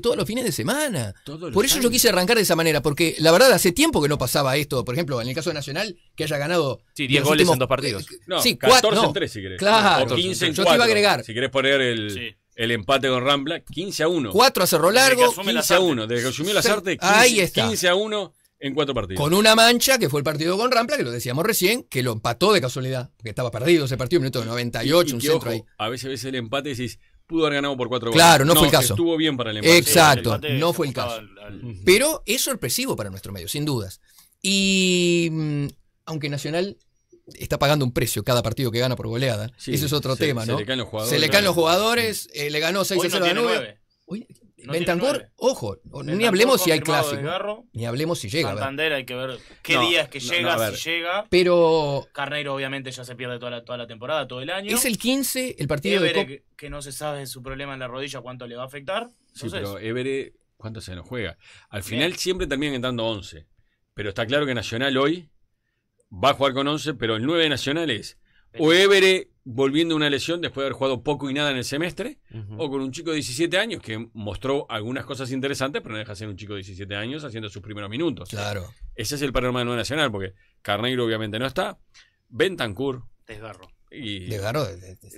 todos los fines de semana. Por eso yo quise arrancar de esa manera, porque la verdad hace tiempo que no pasaba esto. Por ejemplo, en el caso de Nacional, que haya ganado. 10 goles en dos partidos. Eh, sí, 14 en 3, si querés. Claro, o 15 en yo te iba a agregar. Si querés poner el. empate con Rambla, 15 a 1. 4 a Cerro Largo. 15 a 1. Desde que asumió la sarte, 15, a 1 en cuatro partidos. Con una mancha, que fue el partido con Rampla, que lo decíamos recién, que lo empató de casualidad, porque estaba perdido ese partido, un minuto 98, un centro ahí. A veces ves el empate y decís, pudo haber ganado por cuatro goles. Claro, no, fue el caso. Estuvo bien para el empate. Exacto, no fue el caso. Pero es sorpresivo para nuestro medio, sin dudas. Y mm, aunque Nacional está pagando un precio cada partido que gana por goleada, eso ese es otro tema, ¿no? Se le caen los jugadores. Se le caen los jugadores, eh, le ganó 6 a 0 a no ojo, ni hablemos si hay clásico. Ni hablemos si llega. Santander hay que ver qué días que llega, si llega. Pero. Carneiro, obviamente, ya se pierde toda la, temporada, todo el año. Es el 15, el partido de. Que, que no se sabe su problema en la rodilla, cuánto le va a afectar. sí, pero Evere, ¿cuánto se nos juega? Al final siempre también entrando 11. Pero está claro que Nacional hoy va a jugar con 11, pero el 9 de Nacional es. O Evere volviendo a una lesión después de haber jugado poco y nada en el semestre, o con un chico de 17 años que mostró algunas cosas interesantes, pero no deja ser un chico de 17 años haciendo sus primeros minutos. Claro. Ese es el panorama de Nueva Nacional, porque Carneiro obviamente no está. Bentancur. Desgarro. Y Desgarro.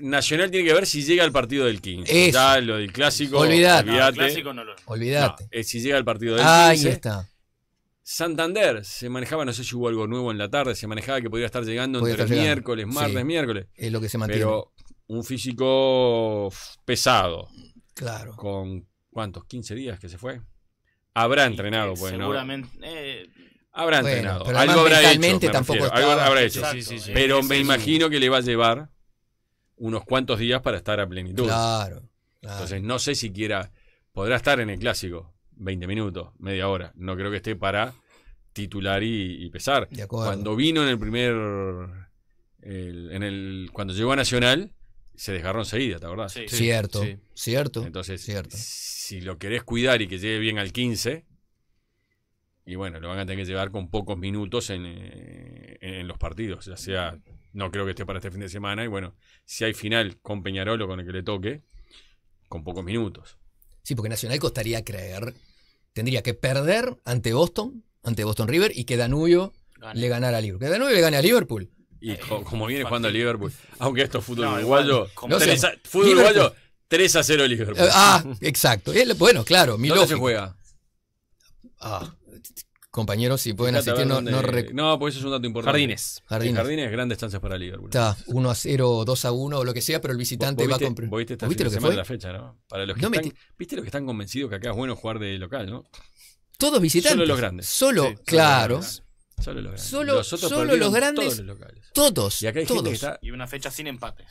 Nacional tiene que ver si llega al partido del 15. Ya lo del clásico. Olvidate. Eh, si llega al partido del King. 15. Ahí está Santander se manejaba, no sé si hubo algo nuevo en la tarde, se manejaba que podría estar llegando entre miércoles, martes, miércoles. Es lo que se mantiene. Pero un físico pesado. Claro. Con cuántos, 15 días que se fue. Habrá entrenado, pues, Seguramente. Eh, habrá entrenado. algo habrá hecho. Tampoco habrá pero me imagino que le va a llevar unos cuantos días para estar a plenitud. Entonces no sé si podrá estar en el clásico, 20 minutos, media hora. No creo que esté para titular y, pesar. cuando vino en el primer. en el, cuando llegó a Nacional, se desgarró enseguida, ¿te acordás? Cierto, cierto. Entonces, si lo querés cuidar y que llegue bien al 15, y bueno, lo van a tener que llevar con pocos minutos eh, en, los partidos. Ya sea, no creo que esté para este fin de semana, y bueno, si hay final con Peñarol o con el que le toque, con pocos minutos. Sí, porque Nacional costaría creer tendría que perder ante Boston, ante Boston River, y que Danubio le ganara a Liverpool. Que Danubio le gane a Liverpool. Y eh, como, viene eh, jugando a Liverpool, aunque esto es fútbol uruguayo, fútbol uruguayo 3 a 0 Liverpool. Eh, ah, exacto. Bueno, claro, mi se juega? Ah, compañeros, si pueden asistir, no, dónde... no, pues eso es un dato importante. Jardines. Jardines. Jardines, grandes chances para Liverpool. Está 1 a 0, 2 a 1, o lo que sea, pero el visitante va a comprar. ¿Viste, lo que fue? la fecha, ¿no? Para los que están, ¿Viste lo que están convencidos que acá es bueno jugar de local, no? Todos visitantes. Solo los grandes. Solo, claro. Solo los grandes. Solo los, grandes. Todos los locales. Todos. Y acá hay todos. Y una fecha sin empate.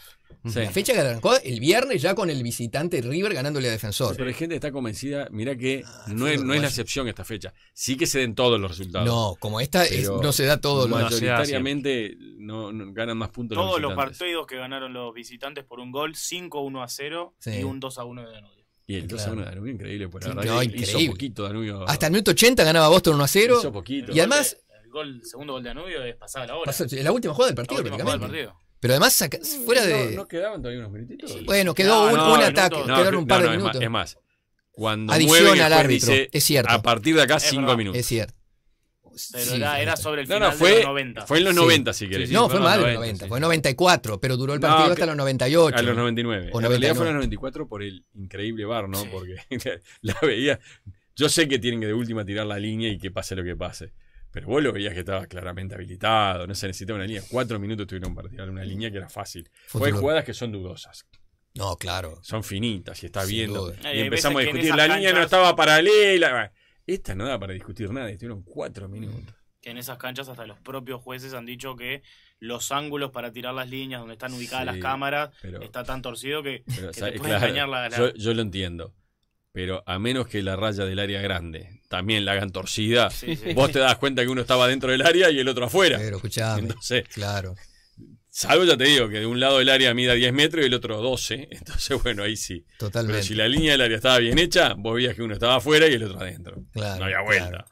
Sí. La fecha que arrancó el viernes ya con el visitante River ganándole a Defensor. pero hay gente que está convencida, mira que ah, no, es, no la excepción esta fecha. Sí que se den todos los resultados. No, como esta no se da los resultados. mayoritariamente no, ganan más puntos Todos los, partidos que ganaron los visitantes por un gol, 5-1 a 0 y un 2 1 de Danubio. Y el 2 1 de Danubio, increíble, por la verdad. No, increíble. Hizo poquito Danubio. Hasta el minuto 80 ganaba Boston 1 a 0. Hizo poquito. Y además, el segundo gol de Anubio es pasada la hora. la última jugada del partido, Pero además, fuera de. ¿No quedaban todavía unos minutitos? Bueno, quedó un, ataque, quedaron un par de minutos. Es más, cuando al árbitro, es cierto. A partir de acá, cinco minutos. Es cierto. Pero era, sobre el final de los 90. Fue en los 90, si querés. no, fue, mal en los 90, fue en 94, pero duró el partido hasta los 98. A los 99. O en fue en los 94 por el increíble bar, ¿no? Porque la veía. Yo sé que tienen que de última tirar la línea y que pase lo que pase. Pero vos lo veías que estaba claramente habilitado, no se necesitaba una línea. Cuatro minutos tuvieron para tirar una mm. línea que era fácil. Fue hay jugadas que son dudosas. No, claro. Son finitas y está viendo. Y empezamos a discutir. La línea no estaba paralela. Esta no da para discutir nada. estuvieron cuatro minutos. Que en esas canchas hasta los propios jueces han dicho que los ángulos para tirar las líneas donde están ubicadas las cámaras está tan torcido que, te puede la, yo lo entiendo. Pero a menos que la raya del área grande también la hagan torcida, vos te das cuenta que uno estaba dentro del área y el otro afuera. Pero escuchame, claro. Salvo ya te digo que de un lado del área mida 10 metros y el otro 12. Entonces, bueno, ahí sí. Totalmente. Pero si la línea del área estaba bien hecha, vos veías que uno estaba afuera y el otro adentro. Claro, no había vuelta.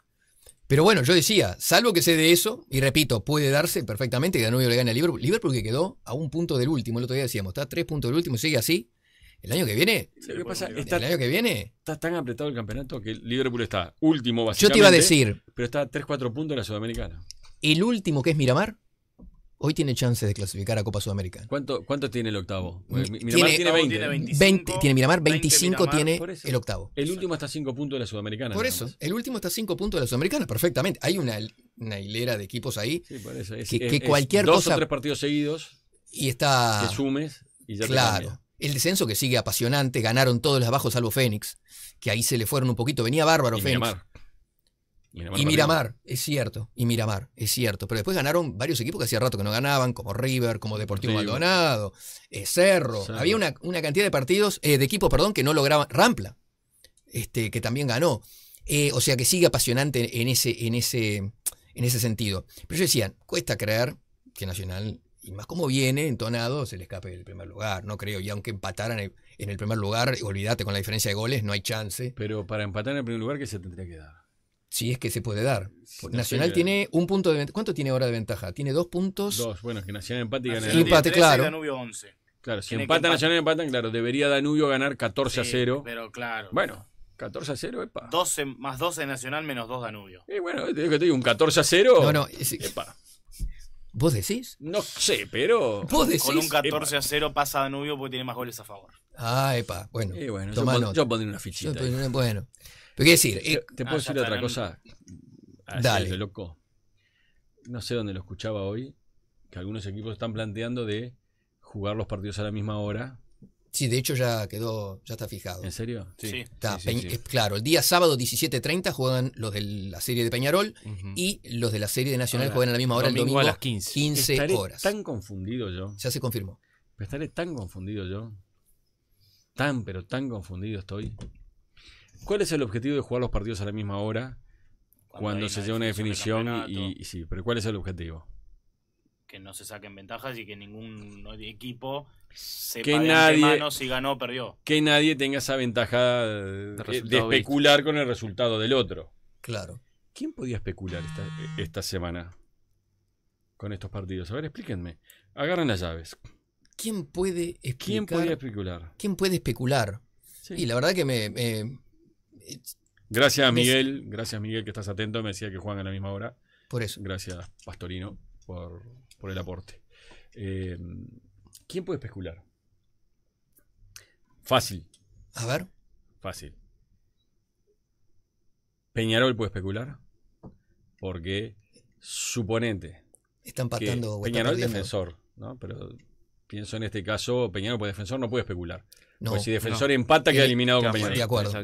Pero bueno, yo decía, salvo que se de eso, y repito, puede darse perfectamente que Danubio le gane a Liverpool. Liverpool que quedó a un punto del último, el otro día decíamos, está a tres puntos del último, sigue así, ¿El año que viene? ¿Qué pasa? ¿El año que viene? Está tan apretado el campeonato que Liverpool está último, básicamente. Yo te iba a decir. Pero está tres, 3-4 puntos en la Sudamericana. El último, que es Miramar, hoy tiene chance de clasificar a Copa Sudamericana. ¿Cuánto, cuánto tiene el octavo? Eh, Miramar tiene, 20. Tiene, Miramar, 25 tiene el octavo. El último está a 5 puntos de la Sudamericana. Por eso, el último está a 5 puntos de la Sudamericana, perfectamente. Hay una, hilera de equipos ahí. que, cualquier dos cosa. Dos o tres partidos seguidos. Y está. Que sumes y ya Claro. El descenso que sigue apasionante, ganaron todos los abajo salvo Fénix, que ahí se le fueron un poquito, venía bárbaro Fénix. Y Miramar y Miramar, es cierto, y Miramar, es cierto. Pero después ganaron varios equipos que hacía rato que no ganaban, como River, como Deportivo Maldonado, eh, Cerro. Había una, cantidad de partidos, eh, de equipos, perdón, que no lograban. Rampla, este, que también ganó. Eh, o sea que sigue apasionante en ese, en ese, en ese sentido. Pero yo decía, cuesta creer que Nacional y más como viene entonado, se le escape el primer lugar, no creo. Y aunque empataran en el primer lugar, olvídate con la diferencia de goles, no hay chance. Pero para empatar en el primer lugar, ¿qué se tendría que dar? Si es que se puede dar. Nacional eh. tiene un punto de ventaja. ¿Cuánto tiene ahora de ventaja? Tiene dos puntos. Dos, bueno, es que Nacional empate y gana. Nacional empate, claro. Danubio 11. Claro, si empatan Nacional Nacional empatan, claro, debería Danubio ganar 14 a 0. pero claro. Bueno, 14 a 0, epa. 12, más 12 Nacional menos 2 Danubio. Y bueno, te que te un 14 a 0. No, es, epa. ¿Vos decís? No sé, pero. ¿Vos decís? Con un 14 a 0 pasa Danubio porque tiene más goles a favor. Ah, epa, bueno. yo, pondré una fichita. bueno. Pero qué decir. Eh, ¿Te, puedo ah, decir otra cosa? Ah, Dale. loco. No sé dónde lo escuchaba hoy. Que algunos equipos están planteando de jugar los partidos a la misma hora Sí, de hecho ya quedó, ya está fijado. ¿En serio? Sí. Claro, el día sábado 17.30 juegan los de la serie de Peñarol y los de la serie de Nacional juegan a la misma hora el domingo a las 15, 15 Estaré Tan confundido yo. Ya se confirmó. Pero estaré tan confundido yo. Tan, pero tan confundido estoy. ¿Cuál es el objetivo de jugar los partidos a la misma hora cuando, se lleva una definición? y sí, pero ¿cuál es el objetivo? Que no se saquen ventajas y que ningún equipo que nadie, si ganó perdió. Que nadie tenga esa ventaja de, especular con el resultado del otro. Claro. ¿Quién podía especular esta, semana con estos partidos? A ver, explíquenme. Agarran las llaves. ¿Quién puede ¿Quién puede especular? ¿Quién puede especular? Y la verdad que me. gracias, a Miguel. Gracias, Miguel, que estás atento. Me decía que juegan a la misma hora. Por eso. Gracias, Pastorino, por, por el aporte. Eh, ¿Quién puede especular? Fácil. A ver. Fácil. Peñarol puede especular porque suponente. Están partiendo Peñarol defensor, ¿no? Pero pienso en este caso, Peñarol pues defensor no puede especular. No, si defensor empata, queda eh, eliminado con Peñarol. De acuerdo.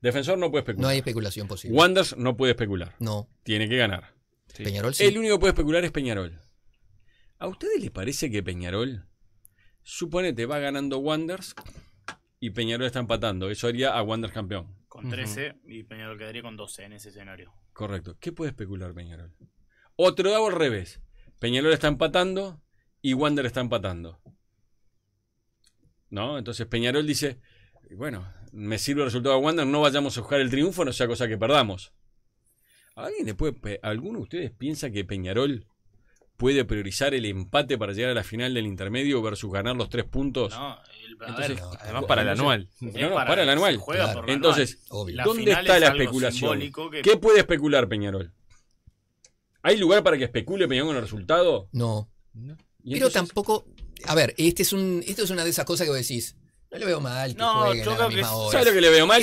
defensor no puede especular. No hay especulación posible. Wanders no puede especular. No. Tiene que ganar. Peñarol sí. El único que puede especular es Peñarol. ¿A ustedes les parece que Peñarol Suponete, va ganando Wanders y Peñarol está empatando. Eso haría a Wanders campeón. Con 13 y Peñarol quedaría con 12 en ese escenario. Correcto. ¿Qué puede especular Peñarol? Otro dado al revés. Peñarol está empatando y Wander está empatando. ¿No? Entonces Peñarol dice, bueno, me sirve el resultado de Wander, no vayamos a buscar el triunfo, no sea cosa que perdamos. ¿Alguien después, ¿Alguno de ustedes piensa que Peñarol puede priorizar el empate para llegar a la final del intermedio versus ganar los tres puntos. No, el, además para el anual. No, no, para, el anual. Entonces, ¿dónde está la especulación? ¿Qué puede especular Peñarol? ¿Hay lugar para que especule Peñarol con el resultado? No. Pero tampoco. A ver, este es un, esto es una de esas cosas que vos decís. No le veo mal. Que no, yo creo que. ¿Sabes lo que le veo mal?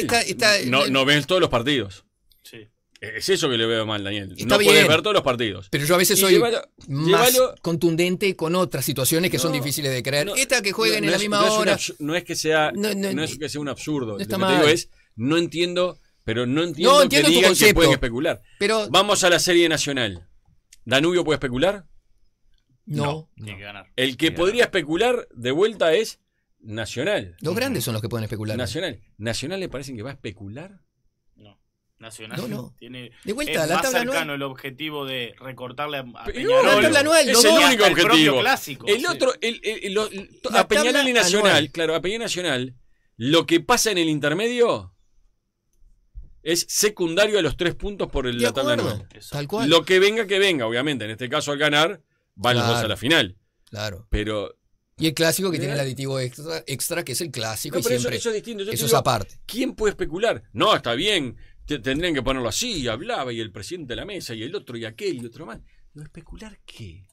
no ven todos los partidos. Sí. Es eso que le veo mal, Daniel. no bien, ver todos los partidos. Pero yo a veces soy más contundente con otras situaciones que son difíciles de creer. Esta que jueguen en la misma hora. no es que sea, que sea un absurdo. lo que digo es, no entiendo, pero no entiendo, que digan que pueden especular. Vamos a la serie nacional. ¿Danubio puede especular? No. que ganar. El que podría especular de vuelta es Nacional. Los grandes son los que pueden especular. Nacional. ¿Nacional le parece que va a especular? Nacional no, tiene de vuelta, es la más cercano el objetivo de recortarle a, es el único objetivo. El, clásico, el otro, el, a Peñarol Nacional, claro, a Nacional, lo que pasa en el intermedio es secundario a los tres puntos por el, la tabla Tal cual. Lo que venga, que venga, obviamente. En este caso, al ganar, van los dos a la final. Claro. Pero y el clásico que tiene el aditivo extra, que es el clásico. eso, es distinto. eso es aparte. ¿Quién puede especular? No, está bien tendrían que ponerlo así, y hablaba, y el presidente de la mesa, y el otro, y aquel, y otro más. ¿No especular qué?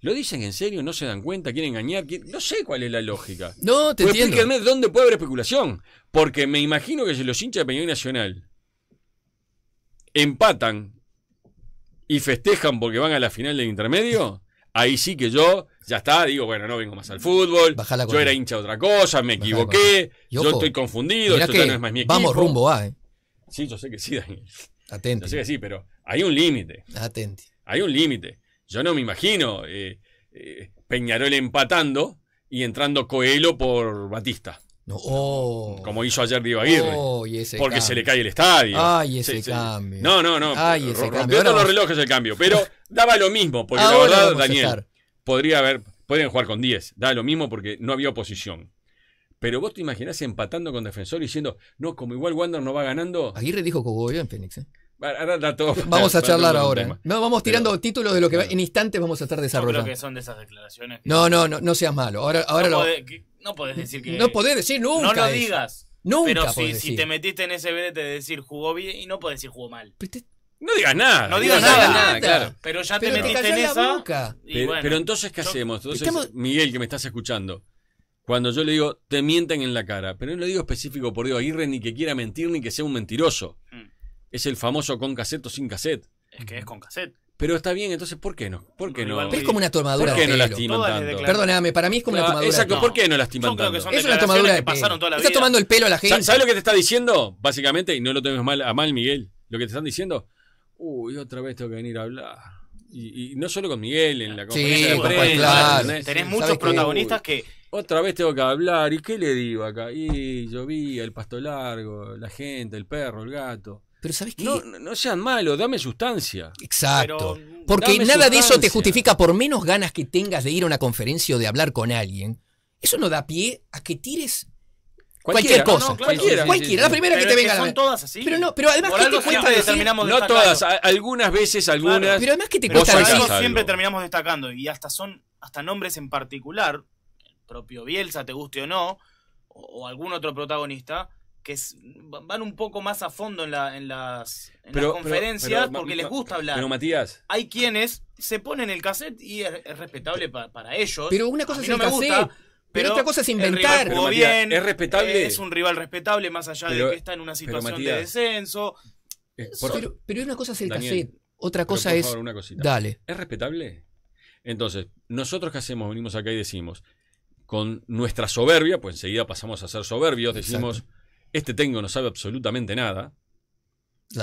¿Lo dicen en serio? ¿No se dan cuenta? ¿Quieren engañar? No sé cuál es la lógica. No, te pues entiendo. dónde puede haber especulación. Porque me imagino que si los hinchas de Peñón Nacional empatan y festejan porque van a la final del intermedio, ahí sí que yo ya está, digo, bueno, no vengo más al fútbol. Yo era hincha de otra cosa, me equivoqué, yo estoy confundido, no es Vamos rumbo A, ah, ¿eh? Sí, yo sé que sí, Daniel. atento Yo sé que sí, pero hay un límite. Atenti. Hay un límite. Yo no me imagino eh, eh, Peñarol empatando y entrando Coelho por Batista. Como hizo ayer Diego Aguirre. Oh, porque se le cae el estadio. Ay, ese cambio. No, no, no. Ay, los relojes el cambio. Pero daba lo mismo, porque la verdad, Daniel, podría haber. Pueden jugar con 10. daba lo mismo porque no había oposición. Pero vos te imaginás empatando con Defensor y diciendo, no, como igual Wander no va ganando. Aguirre dijo que jugó bien, Fénix. vamos a charlar ahora. ¿eh? No, vamos tirando títulos de lo que en instantes vamos a estar desarrollando. No No, no, no, seas malo. Ahora, ahora no, podés, decir que. No podés decir nunca. No lo digas. Nunca. Pero si, te metiste en ese te de decir jugó bien y no podés decir jugó mal. No digas nada. No digas nada, claro. Pero ya te metiste en esa. pero, entonces, ¿qué hacemos? Entonces, Miguel, que me estás escuchando, cuando yo le digo, te mienten en la cara, pero no le digo específico por Dios Aguirre ni que quiera mentir ni que sea un mentiroso. Mm. Es el famoso con cassette o sin cassette. Es que es con cassette. Pero está bien, entonces, ¿por qué no? ¿Por qué no? es como una tomadura ¿Por qué no tanto? Perdóname, para mí es como una ah, tomadura exacto, de pelo. ¿por qué no lastiman tanto? es una tomadura de pelo pasaron toda la Estás Está tomando el pelo a la gente. ¿Sabes lo que te está diciendo? Básicamente, y no lo tomes mal, a mal, Miguel, lo que te están diciendo, uy, otra vez tengo que venir a hablar. Y, y no solo con Miguel, en la conferencia sí, de prensa. Tenés muchos protagonistas que otra vez tengo que hablar. ¿Y qué le digo acá? Y llovía, el pasto largo, la gente, el perro, el gato. Pero ¿sabes qué? No, sean malos, dame sustancia. Exacto. Porque nada de eso te justifica por menos ganas que tengas de ir a una conferencia o de hablar con alguien. Eso no da pie a que tires cualquier cosa. cualquiera, cualquiera. La primera que te venga. son todas así. Pero no, pero además ¿qué te cuesta decir. no todas, algunas veces, algunas. Pero además que te cuesta decir. Siempre terminamos destacando y hasta son hasta nombres en particular propio Bielsa, te guste o no, o, algún otro protagonista, que van un poco más a fondo en, las, conferencias porque les gusta hablar. Pero Matías. Hay quienes se ponen el cassette y es, respetable para ellos. Pero una cosa es pero, otra cosa es inventar. es respetable. Eh, es un rival respetable más allá de que está en una situación de descenso. Eh, pero, una cosa es el cassette, otra cosa es. Dale. ¿Es respetable? Entonces, nosotros que hacemos, venimos acá y decimos, con nuestra soberbia, pues enseguida pasamos a ser soberbios, decimos, este tengo no sabe absolutamente nada.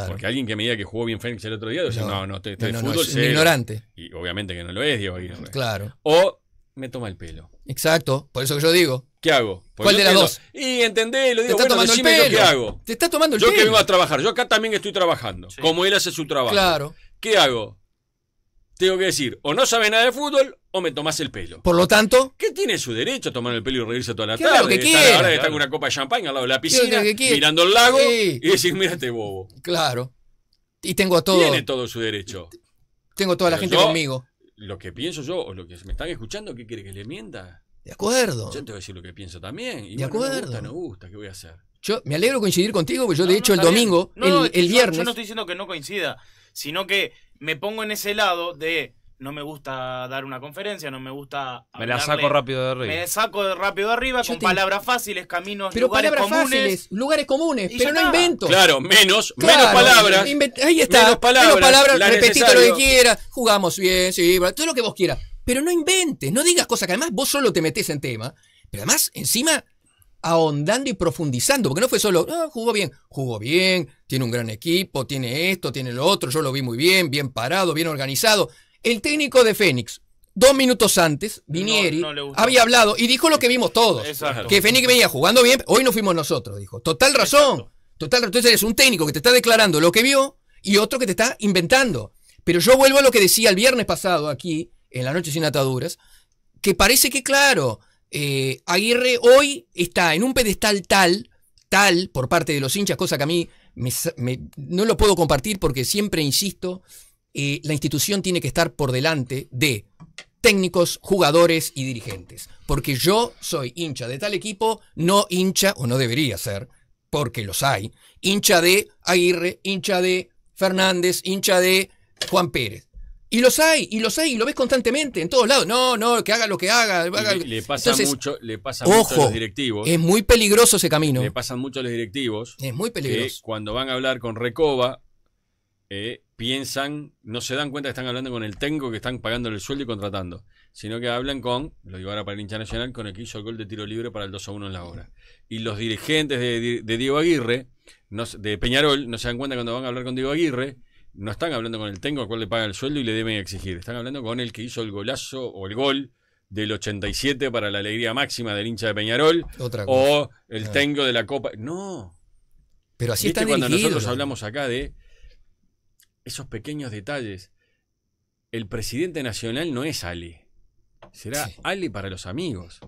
Porque alguien que me diga que jugó bien Fénix el otro día, no, no, no, te, este, este es ignorante. Y obviamente que no lo es, Diego Aguirre. Claro. O me toma el pelo. Exacto, por eso que yo digo. ¿Qué hago? Pues ¿Cuál de las dos? Y entendé, lo digo, te está tomando el pelo. ¿qué hago? Te está tomando el yo pelo. Yo que vengo a trabajar, yo acá también estoy trabajando, como él hace su trabajo. Claro. ¿Qué hago? tengo que decir, o no sabe nada de fútbol o me tomas el pelo. Por lo tanto. ¿Qué tiene su derecho a tomar el pelo y reírse toda la tarde? Claro que Ahora con una copa de champán al lado de la piscina, mirando el lago y decir, este bobo. Claro. Y tengo a todo. Tiene todo su derecho. Tengo toda la gente conmigo. Lo que pienso yo, o lo que me están escuchando, ¿qué quiere que le mienta? De acuerdo. Yo te voy a decir lo que pienso también. de acuerdo. No gusta, gusta, ¿qué voy a hacer? Yo me alegro coincidir contigo, porque yo de hecho el domingo, el, viernes. Yo no estoy diciendo que no coincida sino que me pongo en ese lado de no me gusta dar una conferencia, no me gusta. me la saco rápido de arriba. Me saco rápido de arriba con palabras fáciles, caminos, pero lugares comunes. lugares comunes, pero no invento. Claro, menos, menos palabras. Ahí está. Menos palabras, repetito lo que quieras, jugamos bien, sí, todo lo que vos quieras. Pero no inventes, no digas cosas que además vos solo te metés en tema. Pero además, encima, ahondando y profundizando, porque no fue solo, ah, jugó bien, jugó bien, tiene un gran equipo, tiene esto, tiene lo otro, yo lo vi muy bien, bien parado, bien organizado. El técnico de Fénix, dos minutos antes, Vinieri había hablado y dijo lo que vimos todos, que Fénix venía jugando bien, hoy no fuimos nosotros, dijo. Total razón, total total Entonces eres un técnico que te está declarando lo que vio y otro que te está inventando. Pero yo vuelvo a lo que decía el viernes pasado aquí, en la noche sin ataduras, que parece que claro, eh, Aguirre hoy está en un pedestal tal, tal, por parte de los hinchas, cosa que a mí no lo puedo compartir porque siempre insisto, eh, la institución tiene que estar por delante de técnicos, jugadores y dirigentes. Porque yo soy hincha de tal equipo, no hincha, o no debería ser, porque los hay, hincha de Aguirre, hincha de Fernández, hincha de Juan Pérez. Y los hay, y los hay, y lo ves constantemente en todos lados. No, no, que haga lo que haga. Le, pasa mucho, le pasa a los directivos. Es muy peligroso ese camino. Le pasan mucho a los directivos. Es muy peligroso. cuando van a hablar con Recoba, eh, piensan, no se dan cuenta que están hablando con el tengo que están pagando el sueldo y contratando, sino que hablan con, lo digo ahora para el hincha nacional, con el que hizo el gol de tiro libre para el 2 a 1 en la hora. Y los dirigentes de, Diego Aguirre, de Peñarol, no se dan cuenta cuando van a hablar con Diego Aguirre no están hablando con el tengo al cual le pagan el sueldo y le deben exigir. Están hablando con el que hizo el golazo o el gol del 87 para la alegría máxima del hincha de Peñarol. O el tengo de la Copa. No. Pero así está cuando nosotros hablamos acá de esos pequeños detalles. El presidente nacional no es Ale. Será Ali para los amigos.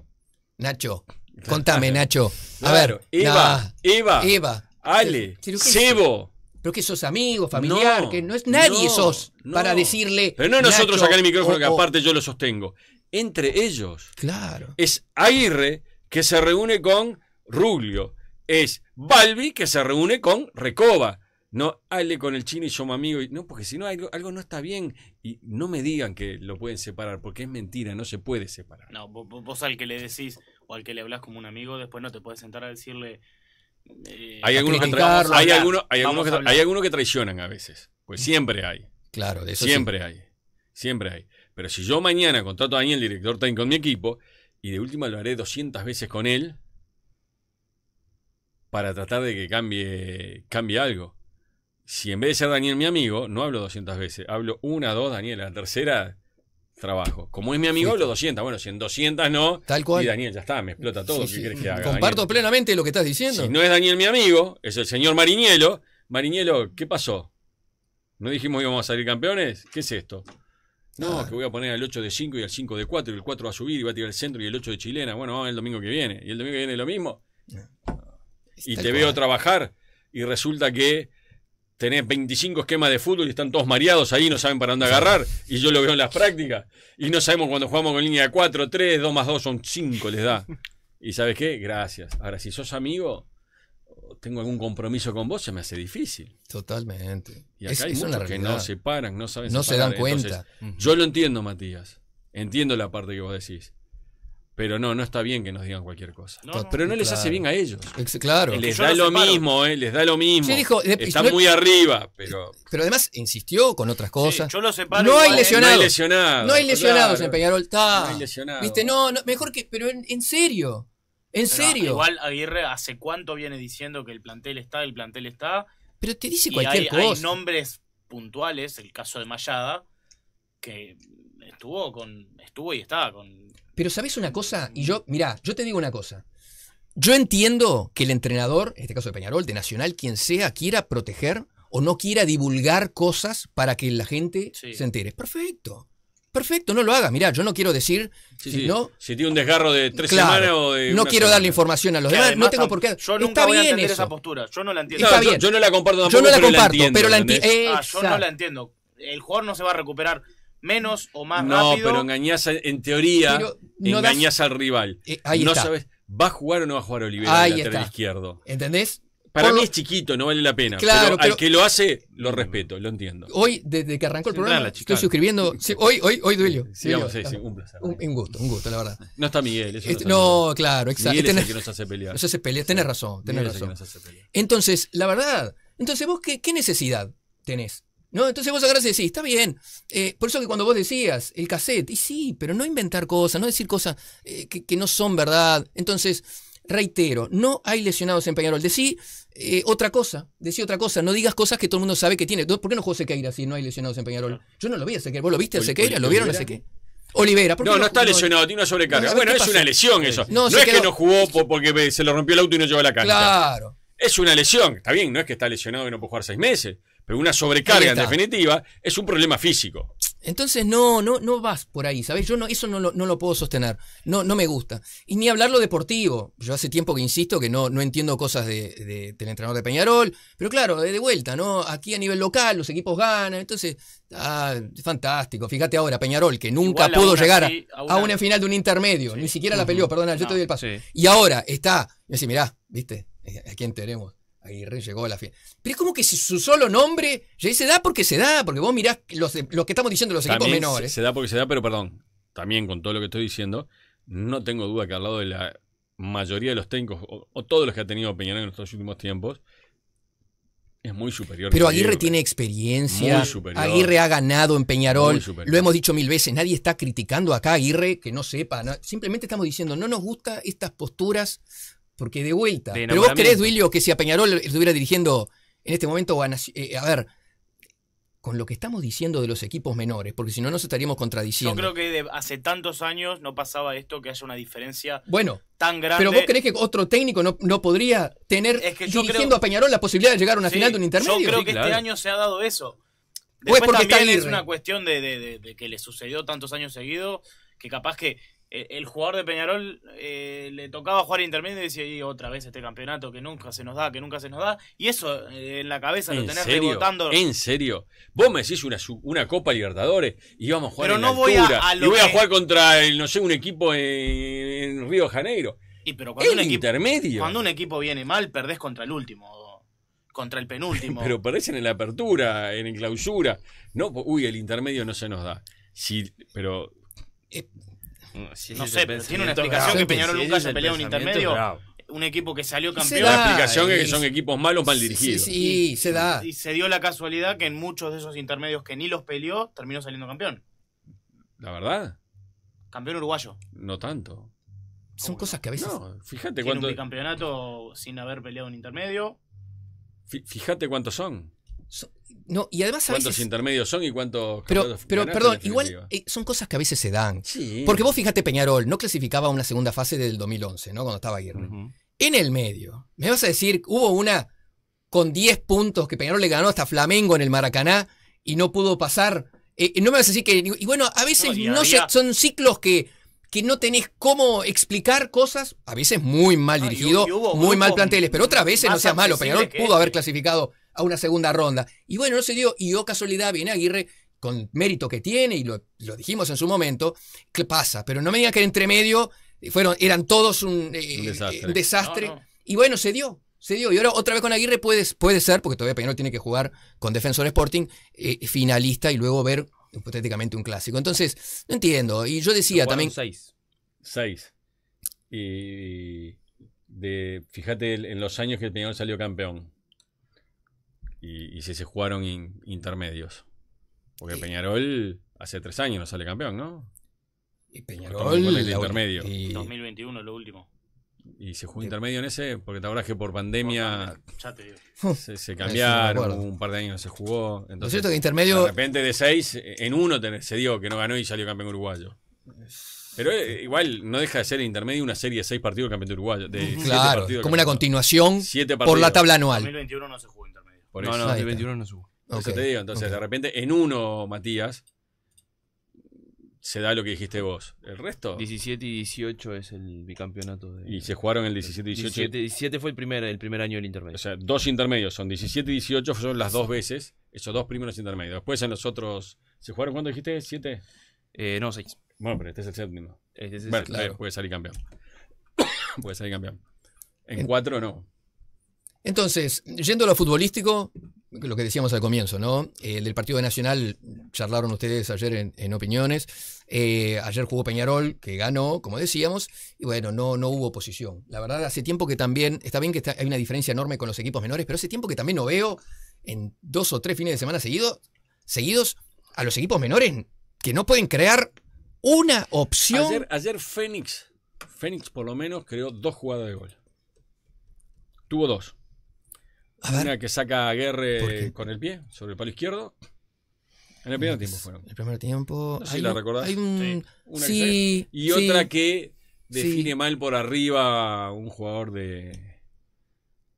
Nacho. Contame, Nacho. A ver. Eva, Eva. Eva. Ale. Cebo pero que sos amigo, familiar, que no es nadie sos para decirle. Pero no nosotros acá en el micrófono, que aparte yo lo sostengo. Entre ellos. Claro. Es Aire que se reúne con Ruglio. Es Balbi que se reúne con Recoba. No hable con el chino y yo mi amigo. no, porque si no, algo, algo, no está bien. Y no me digan que lo pueden separar, porque es mentira, no se puede separar. No, vos, vos al que le decís o al que le hablas como un amigo, después no te puedes sentar a decirle hay, algunos que hay, hay, que traicionan a veces. Pues siempre hay. Claro, eso Siempre hay. Siempre hay. Pero si yo mañana contrato a Daniel, director técnico con mi equipo, y de última lo haré 200 veces con él para tratar de que cambie, cambie algo. Si en vez de ser Daniel mi amigo, no hablo 200 veces, hablo una, dos, Daniel, la tercera trabajo. Como es mi amigo, los 200. Bueno, si en 200 no. Tal cual. Y Daniel, ya está, me explota todo. ¿Qué que haga? Comparto plenamente lo que estás diciendo. Si no es Daniel mi amigo, es el señor Mariñelo. Mariñelo, ¿qué pasó? ¿No dijimos que íbamos a salir campeones? ¿Qué es esto? No, ah. que voy a poner al 8 de 5 y al 5 de 4 y el 4 va a subir y va a tirar el centro y el 8 de chilena. Bueno, vamos el domingo que viene. Y el domingo que viene lo mismo. Ah. Y te veo trabajar y resulta que tenés 25 esquemas de fútbol y están todos mareados ahí, no saben para dónde agarrar, y yo lo veo en las prácticas, y no sabemos cuando jugamos con línea 4, 3, 2 más 2 son 5, les da. Y sabes qué, gracias. Ahora, si sos amigo, tengo algún compromiso con vos, se me hace difícil. Totalmente. Y acá es, hay es que no se paran, no saben No se dan cuenta. Yo lo entiendo, Matías. Entiendo la parte que vos decís. Pero no, no está bien que nos digan cualquier cosa. pero no les hace bien a ellos. claro. Les da lo mismo, eh, les da lo mismo. está muy arriba, pero. Pero además insistió con otras cosas. yo No hay ¿eh? lesionados. No hay lesionados. No hay lesionados No hay lesionados. Viste, no, mejor que. Pero en, serio. En serio. Igual Aguirre hace cuánto viene diciendo que el plantel está, el plantel está. Pero te dice cualquier cosa. Hay nombres puntuales, el caso de Mayada, que estuvo con. estuvo y estaba con pero ¿sabes una cosa? Y yo, mirá, yo te digo una cosa. Yo entiendo que el entrenador, en este caso de Peñarol, de Nacional, quien sea, quiera proteger o no quiera divulgar cosas para que la gente se entere. Perfecto. Perfecto, no lo haga. Mirá, yo no quiero decir. si, si tiene un desgarro de tres semanas o de. No quiero darle información a los demás, no tengo por qué. Yo nunca Está voy bien esa postura. Yo no la entiendo. Yo, no la comparto Yo no la comparto, pero la entiendo. Ah, yo no la entiendo. El jugador no se va a recuperar menos o más no, rápido. No, pero engañás, en teoría, engañas engañás al rival. Eh, ahí no está. sabes, ¿va a jugar o no va a jugar Olivera ahí lateral izquierdo? ¿Entendés? Para mí es chiquito, no vale la pena. Claro, pero, al que lo hace, lo respeto, lo entiendo. Hoy, desde que arrancó el programa, estoy suscribiendo. Sí, hoy, hoy, hoy duelo. sí, sí, un placer. Un, gusto, un gusto, la verdad. No está Miguel. Eso no, eh, no claro, exacto. Miguel es el que nos hace pelear. Nos hace pelear, tenés razón, tenés razón. Entonces, la verdad, entonces vos, qué necesidad tenés ¿No? Entonces vos agarras y decís, está bien. Eh, por eso que cuando vos decías el cassette, y sí, pero no inventar cosas, no decir cosas eh, que, no son verdad. Entonces, reitero, no hay lesionados en Peñarol. Decí eh, otra cosa, decí otra cosa, no digas cosas que todo el mundo sabe que tiene. ¿Por qué no jugó Sequeira si no hay lesionados en Peñarol? Yo no lo vi a Sequeira, vos lo viste a Sequeira, lo vieron a Sequeira. Olivera. No, no, no, está lesionado, tiene una sobrecarga. bueno, es una lesión eso. No, es que no jugó porque se lo rompió el auto y no llevó la cancha. Claro. Es una lesión, está bien, no es que está lesionado y no puede jugar seis meses. Pero una sobrecarga, en definitiva, es un problema físico. Entonces no, no, no vas por ahí, ¿sabes? Yo no, eso no lo, no lo puedo sostener, no, no me gusta. Y ni hablar lo deportivo. Yo hace tiempo que insisto que no, no entiendo cosas de, del entrenador de Peñarol, pero claro, de, vuelta, ¿no? Aquí a nivel local los equipos ganan, entonces, ah, fantástico. Fíjate ahora, Peñarol, que nunca pudo llegar a, una... final de un intermedio, ni siquiera la peleó, perdona, yo te doy el paso. Y ahora está, y así, mirá, ¿viste? Aquí enteremos. Aguirre llegó a la final. Pero es como que su solo nombre ya se da porque se da, porque vos mirás lo que estamos diciendo los equipos menores. Se, da porque se da, pero perdón, también con todo lo que estoy diciendo, no tengo duda que al lado de la mayoría de los técnicos, o, todos los que ha tenido Peñarol en estos últimos tiempos, es muy superior. Pero Aguirre, tiene experiencia. Muy superior. Aguirre ha ganado en Peñarol. Lo hemos dicho mil veces. Nadie está criticando acá a Aguirre que no sepa. Simplemente estamos diciendo, no nos gustan estas posturas porque de vuelta. pero vos crees, Duilio, que si a Peñarol estuviera dirigiendo en este momento eh, a, ver, con lo que estamos diciendo de los equipos menores, porque si no nos estaríamos contradiciendo. Yo creo que hace tantos años no pasaba esto que haya una diferencia tan grande. Pero vos crees que otro técnico no, podría tener dirigiendo a Peñarol la posibilidad de llegar a una final de un intermedio. Yo creo que este año se ha dado eso. Después pues porque también es una cuestión de, que le sucedió tantos años seguidos que capaz que el jugador de Peñarol eh, le tocaba jugar intermedio y decía, otra vez este campeonato que nunca se nos da, que nunca se nos da. Y eso eh, en la cabeza lo tenés rebotando. En serio, vos me decís una, Copa Libertadores y vamos a jugar pero no voy a, voy a jugar contra, el, no sé, un equipo en, Río Janeiro. Y pero cuando, un equipo, intermedio? cuando un equipo viene mal, perdés contra el último contra el penúltimo. Pero perdés en la apertura, en el clausura. No, uy, el intermedio no se nos da. Sí, pero no sé, pero tiene una explicación que Peñarol nunca haya peleado un intermedio. Un equipo que salió campeón. la explicación es que son equipos malos, mal dirigidos. Sí, se da. Y se dio la casualidad que en muchos de esos intermedios que ni los peleó, terminó saliendo campeón. ¿La verdad? Campeón uruguayo. No tanto. Son cosas que a veces. fíjate cuando un campeonato sin haber peleado un intermedio. Fíjate cuántos son no, y además ¿Cuántos intermedios son y cuántos Pero, pero perdón, igual eh, son cosas que a veces se dan. Porque vos fíjate, Peñarol no clasificaba una segunda fase del 2011, ¿no? Cuando estaba Aguirre. En el medio, me vas a decir, hubo una con 10 puntos que Peñarol le ganó hasta Flamengo en el Maracaná y no pudo pasar. Eh, eh, no me vas a decir que. Y bueno, a veces no, son ciclos que que no tenés cómo explicar cosas, a veces muy mal dirigido, muy mal planteles, pero otras veces, no sea malo, Peñarol pudo haber este. clasificado a una segunda ronda. Y bueno, no se dio. Y oh casualidad, viene Aguirre con mérito que tiene, y lo, dijimos en su momento, ¿Qué pasa. Pero no me digan que entre medio eh, fueron, eran todos un, eh, eh, desastre. Y bueno, se dio. Se dio. Y ahora otra vez con Aguirre puede, puede ser, porque todavía Peñarol tiene que jugar con Defensor Sporting, finalista y luego ver hipotéticamente un clásico. Entonces, no entiendo. Y yo decía también. Seis. Seis. Y de, fíjate en los años que Peñarol salió campeón y, si se jugaron intermedios. Porque Peñarol hace tres años no sale campeón, ¿no? Y Peñarol. El intermedio. Y... 2021 lo último. Y se jugó intermedio en ese, porque te acuerdas que por pandemia Se, cambiaron, un par de años se jugó. Entonces, cierto que intermedio... De repente de seis, en uno se dio que no ganó y salió campeón uruguayo. Pero eh, igual no deja de ser intermedio una serie de seis partidos de campeón uruguayo. De claro, como una continuación por la tabla anual. 2021 no se jugó intermedio no, no, de 21 no subo. eso te digo, entonces de repente en uno, Matías, se da lo que dijiste vos. El resto. 17 y 18 es el bicampeonato. De, y se jugaron el 17 y 18. 17, 17 fue el primer, el primer año del intermedio. O sea, dos intermedios son 17 y 18, son las dos veces, esos dos primeros intermedios. Después en los otros. ¿Se jugaron cuánto dijiste? ¿Siete? Eh, no, 6 Bueno, pero este es el séptimo. Este es el bueno, puede salir campeón. puede salir campeón. En, en eh. cuatro no. Entonces, yendo a lo futbolístico, lo que decíamos al comienzo, ¿no? El eh, del partido Nacional charlaron ustedes ayer en, opiniones. Eh, ayer jugó Peñarol, que ganó, como decíamos, y bueno, no, no hubo oposición. La verdad, hace tiempo que también, está bien que hay una diferencia enorme con los equipos menores, pero hace tiempo que también no veo en dos o tres fines de semana seguido, seguidos a los equipos menores que no pueden crear una opción. Ayer, ayer Fénix, Fénix por lo menos creó dos jugadas de gol. Tuvo dos. Una que saca a Guerre con el pie, sobre el palo izquierdo. En el primer tiempo fueron. En El primer tiempo. No la recordás. sí, y otra que define mal por arriba un jugador de.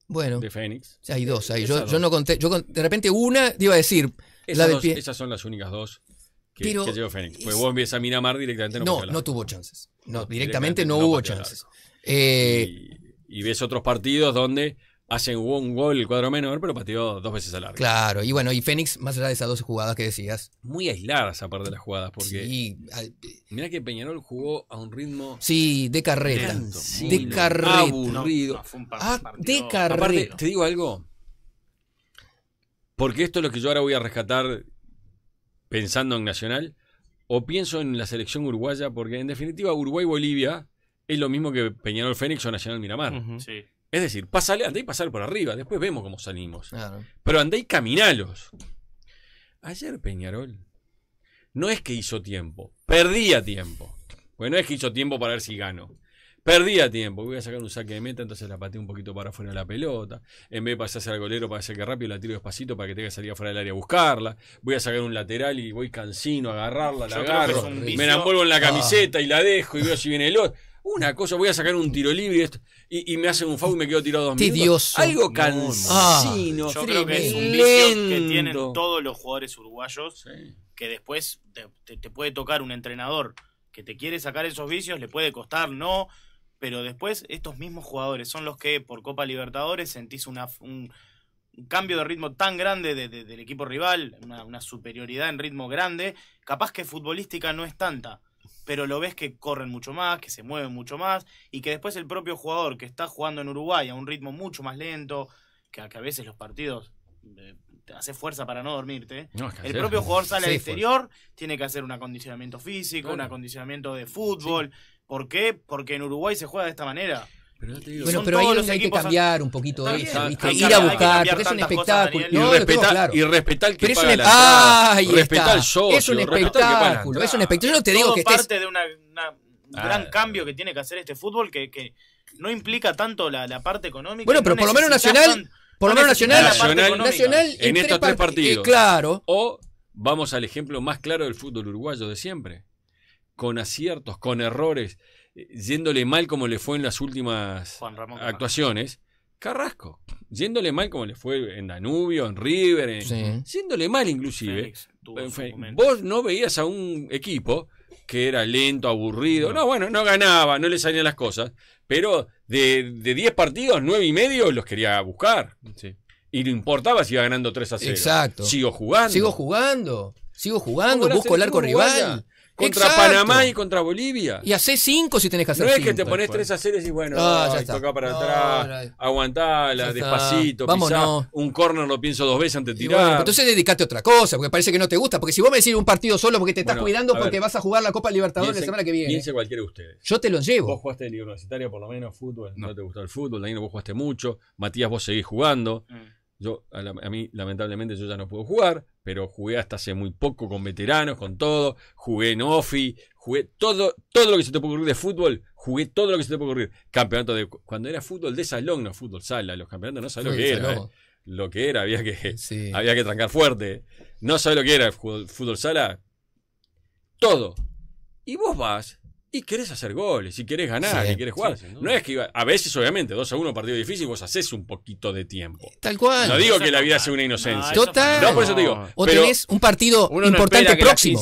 Bueno. De Fénix. Hay dos. ahí. Yo, yo no conté. Yo de repente una iba a decir. Esas, dos, esas son las únicas dos que, Pero, Fénix. Pues vos empiezas a Minamar directamente. No, no, no tuvo chances. No, directamente, no, hubo chances. Eh, y ves otros partidos donde Hacen un gol el cuadro menor, pero pateó dos veces al arco. Claro, y bueno, y Fénix, más allá de esas dos jugadas que decías. Muy aisladas aparte de las jugadas, porque. Sí. Mira que Peñarol jugó a un ritmo. Sí, de carrera, de carrera, Aburrido. ah, de carrera. te digo algo. Porque esto es lo que yo ahora voy a rescatar pensando en Nacional. O pienso en la selección uruguaya, porque en definitiva Uruguay-Bolivia es lo mismo que Peñarol Fénix o Nacional Miramar. Sí. Es decir, pasale, andá y pasar por arriba, después vemos cómo salimos. Pero andá y caminalos. Ayer Peñarol no es que hizo tiempo, perdía tiempo. Bueno, no es que hizo tiempo para ver si gano. Perdía tiempo, voy a sacar un saque de meta, entonces la pateé un poquito para afuera de la pelota. En vez de pasarse al golero para hacer que rápido, la tiro despacito para que tenga que salir afuera del área a buscarla. Voy a sacar un lateral y voy cansino a agarrarla, la agarro, me la envuelvo en la ah. camiseta y la dejo y veo si viene el otro. Una cosa, voy a sacar un tiro libre y, me hacen un foul y me quedo tirado dos minutos. Algo cansino. Yo creo que es un vicio que tienen todos los jugadores uruguayos que después te, puede tocar un entrenador que te quiere sacar esos vicios, le puede costar, no, pero después estos mismos jugadores son los que por Copa Libertadores sentís una, un, cambio de ritmo tan grande del equipo rival, una, superioridad en ritmo grande, capaz que futbolística no es tanta, pero lo ves que corren mucho más, que se mueven mucho más, y que después el propio jugador que está jugando en Uruguay a un ritmo mucho más lento, que a, veces los partidos eh, te hace fuerza para no dormirte. el propio jugador sale al exterior, tiene que hacer un acondicionamiento físico, un acondicionamiento de fútbol. ¿Por qué? Porque en Uruguay se juega de esta manera. Pero bueno, pero ahí hay que cambiar un poquito de eso, ir a buscar, porque es un espectáculo. y, respetar, y respetar el que pero es un, ah, respetar es un espectáculo, es un espectáculo. Yo no te digo que estés... parte de un ah. gran cambio que tiene que hacer este fútbol que, no implica tanto la, parte económica. Bueno, pero por lo menos Nacional, por lo menos Nacional, en estos tres eh, partidos. claro. O vamos al ejemplo más claro del fútbol uruguayo de siempre. Con aciertos, con errores yéndole mal como le fue en las últimas actuaciones. Carrasco, yéndole mal como le fue en Danubio, en River, yéndole mal inclusive. vos no veías a un equipo que era lento, aburrido. No, bueno, no ganaba, no le salían las cosas. Pero de 10 partidos, 9 y medio los quería buscar. Y no importaba si iba ganando 3 a 0. Sigo jugando. Sigo jugando. Sigo jugando, busco el arco rival. Contra Panamá y contra Bolivia. Y hacés cinco si tenés que hacer 5. No es que te pones tres a cero y bueno, no, toca para atrás, aguantala, despacito, Vamos, quizá un corner lo pienso dos veces antes de tirar. entonces dedicate a otra cosa, porque parece que no te gusta. Porque si vos me decís un partido solo porque te estás cuidando porque vas a jugar la Copa Libertadores la semana que viene. Piense cualquiera de ustedes. Yo te lo llevo. Vos jugaste en universitario por lo menos fútbol, no, te gustó el fútbol, Daniel, vos jugaste mucho. Matías, vos seguís jugando. Mm. Yo, a, mí, lamentablemente, yo ya no puedo jugar, pero jugué hasta hace muy poco con veteranos, con todo. Jugué en Offi, jugué todo, todo lo que se te puede ocurrir de fútbol, jugué todo lo que se te puede ocurrir. Campeonato de. Cuando era fútbol de salón, no fútbol sala, los campeonatos no sabía lo que era. Eh. Lo que era, había que, había que trancar fuerte. No sabía lo que era fútbol, fútbol sala. Todo. Y vos vas y querés hacer goles, y querés ganar, y querés jugar. no es que a veces, obviamente, 2 a 1 partido difícil, vos haces un poquito de tiempo. Tal cual. No digo que la vida sea una inocencia. Total. No, por eso te digo. O tenés un partido importante próximo.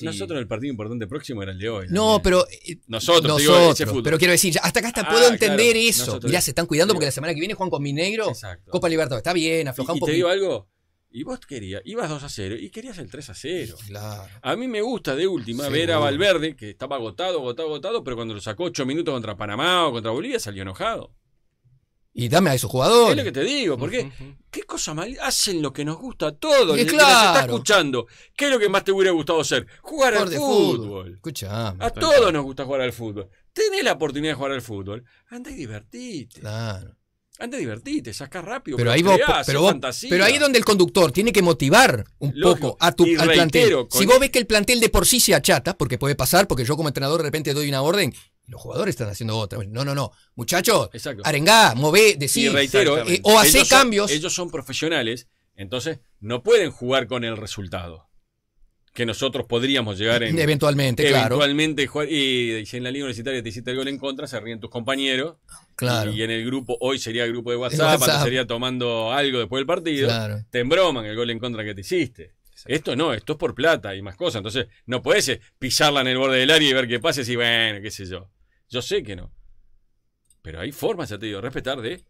nosotros, el partido importante próximo era el de hoy. No, pero. nosotros, digo, pero quiero decir, hasta acá hasta puedo ah, entender eso. ya se están cuidando porque la semana que viene Juan con negro, Copa Libertadores. Está bien, afloja un poco. ¿Te digo algo? Y vos querías, ibas 2 a 0 y querías el 3 a 0. Claro. A mí me gusta de última ver a Valverde, que estaba agotado, agotado, agotado, pero cuando lo sacó 8 minutos contra Panamá o contra Bolivia salió enojado. Y dame a esos jugadores. Es lo que te digo, porque qué cosa mal. Hacen lo que nos gusta a todos. Y claro. nos está escuchando. ¿Qué es lo que más te hubiera gustado hacer? Jugar, al fútbol. a todos nos gusta jugar al fútbol. Tenés la oportunidad de jugar al fútbol. Andá y divertite. Claro. Antes divertite, sacas rápido. Pero, ahí, pero, pero ahí es donde el conductor tiene que motivar un poco a tu, al plantel. Si vos ves que el plantel de por sí se achata, porque puede pasar, porque yo como entrenador de repente doy una orden los jugadores están haciendo otra. No, no, no. Muchachos, arengá, move, decís. Eh, eh, o hace cambios. ellos son profesionales, entonces no pueden jugar con el resultado que nosotros podríamos llegar en. Eventualmente, claro. Eventualmente, y si en la liga universitaria te hiciste el gol en contra, se ríen tus compañeros. Claro. Y en el grupo, hoy sería el grupo de WhatsApp, sería tomando algo después del partido. Claro. Te embroman el gol en contra que te hiciste. Esto no, esto es por plata y más cosas. Entonces, no puedes eh, pisarla en el borde del área y ver qué pasa y bueno, qué sé yo. Yo sé que no. Pero hay formas, ya te digo, respetar de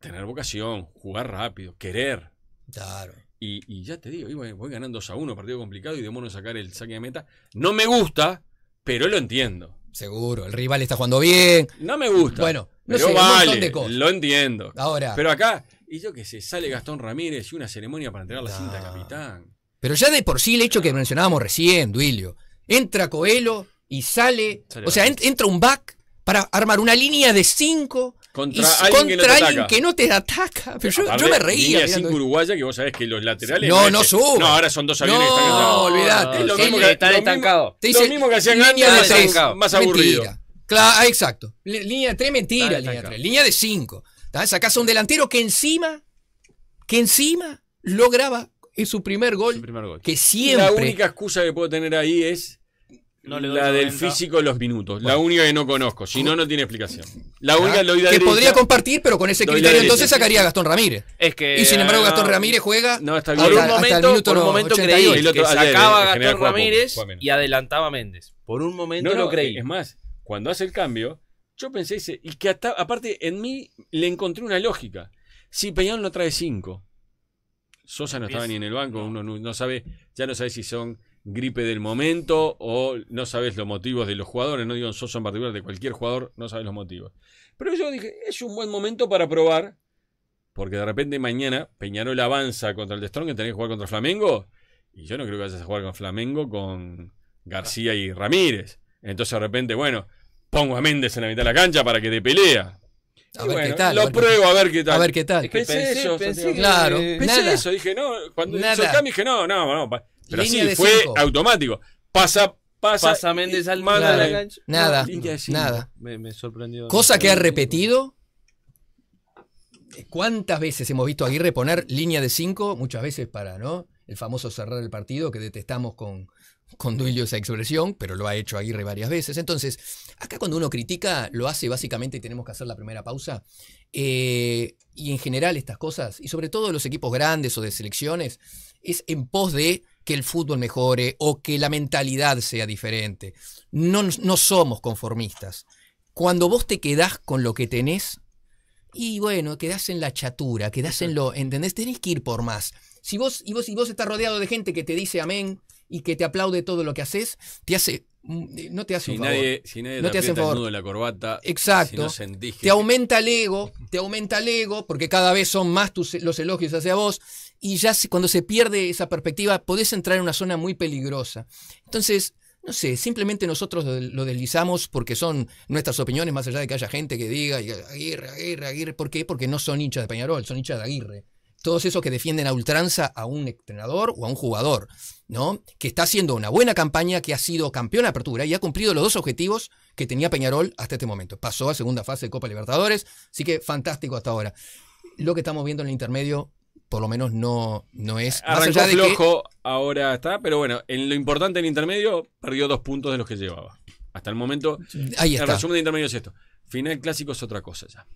tener vocación, jugar rápido, querer. Claro. Y, ya te digo, voy ganando 2 a 1, partido complicado, y demoro sacar el saque de meta. No me gusta, pero lo entiendo. Seguro, el rival está jugando bien. No me gusta. Bueno, no pero lo entiendo. Ahora. Pero acá, y yo qué sé, sale Gastón Ramírez y una ceremonia para entregar la cinta capitán. Pero ya de por sí el hecho que mencionábamos recién, Duilio. Entra Coelho y sale. o sea, entra un back para armar una línea de cinco contra, alguien, que, no te ataca. Pero yo, me reía. Línea 5 uruguaya que vos sabés que los laterales. No, no subo. No, ahora son dos aviones no, que están olvidate. Es lo mismo que, están estancados. Lo, mismo que hacían antes, más, más aburrido. Claro, ah, exacto. Línea de 3, mentira, línea de 3. Línea de 5. Sacás a un delantero que encima, que encima lograba en su primer gol. Su primer gol. Que siempre. La única excusa que puedo tener ahí es la del físico los minutos. La única que no conozco. Si no, no tiene explicación. La única ah, Que podría compartir, pero con ese criterio entonces sacaría a Gastón Ramírez. Es que, y sin embargo, Gastón ah, Ramírez juega. No, está bien. Por un momento, por momento creí que ah, sacaba a Gastón Ramírez y adelantaba a Méndez. Por un momento no, lo creí. Es más, cuando hace el cambio, yo pensé Y que aparte, en mí le encontré una lógica. Si Peñón no trae cinco, Sosa no estaba ni en el banco, uno sabe, ya no sabe si son gripe del momento o no sabes los motivos de los jugadores, no digo en en particular, de cualquier jugador, no sabes los motivos. Pero yo dije, es un buen momento para probar, porque de repente mañana Peñarol avanza contra el Strong, que tenés que jugar contra Flamengo, y yo no creo que vayas a jugar con Flamengo con García y Ramírez. Entonces de repente, bueno, pongo a Méndez en la mitad de la cancha para que te pelea. A ver qué tal. Lo pruebo a ver qué tal. A ver qué tal. pensé, eso, claro, pensé eso. Dije, no, cuando soltame dije, no, no, no. Pero sí, fue automático. Pasa, pasa. Méndez al mal. Nada. nada. Me, sorprendió. Cosa que ha repetido. ¿Cuántas veces hemos visto a Aguirre poner línea de 5? Muchas veces para, ¿no? El famoso cerrar el partido que detestamos con, con a esa expresión, pero lo ha hecho Aguirre varias veces. Entonces, acá cuando uno critica, lo hace básicamente y tenemos que hacer la primera pausa. Eh, y en general estas cosas, y sobre todo los equipos grandes o de selecciones, es en pos de que el fútbol mejore o que la mentalidad sea diferente. No, no somos conformistas. Cuando vos te quedás con lo que tenés, y bueno, quedás en la chatura, quedás en lo, ¿entendés? Tenés que ir por más. Si vos, y vos, y vos estás rodeado de gente que te dice amén y que te aplaude todo lo que haces, te hace mm, no te hace favor. si nadie te, El nudo de la corbata. Exacto. no Te aumenta el ego, te aumenta el ego, porque cada vez son más tus, los elogios hacia vos y ya cuando se pierde esa perspectiva podés entrar en una zona muy peligrosa. Entonces, no sé, simplemente nosotros lo deslizamos porque son nuestras opiniones, más allá de que haya gente que diga Aguirre, Aguirre, Aguirre. ¿Por qué? Porque no son hinchas de Peñarol, son hinchas de Aguirre. Todos esos que defienden a ultranza a un entrenador o a un jugador, ¿no? Que está haciendo una buena campaña, que ha sido campeón de apertura y ha cumplido los dos objetivos que tenía Peñarol hasta este momento. Pasó a segunda fase de Copa Libertadores, así que fantástico hasta ahora. Lo que estamos viendo en el intermedio por lo menos no, no es. Arrancó más flojo, ahora está, pero bueno, en lo importante en intermedio, perdió dos puntos de los que llevaba. Hasta el momento, Ahí está. el resumen de intermedio es esto. Final clásico es otra cosa ya.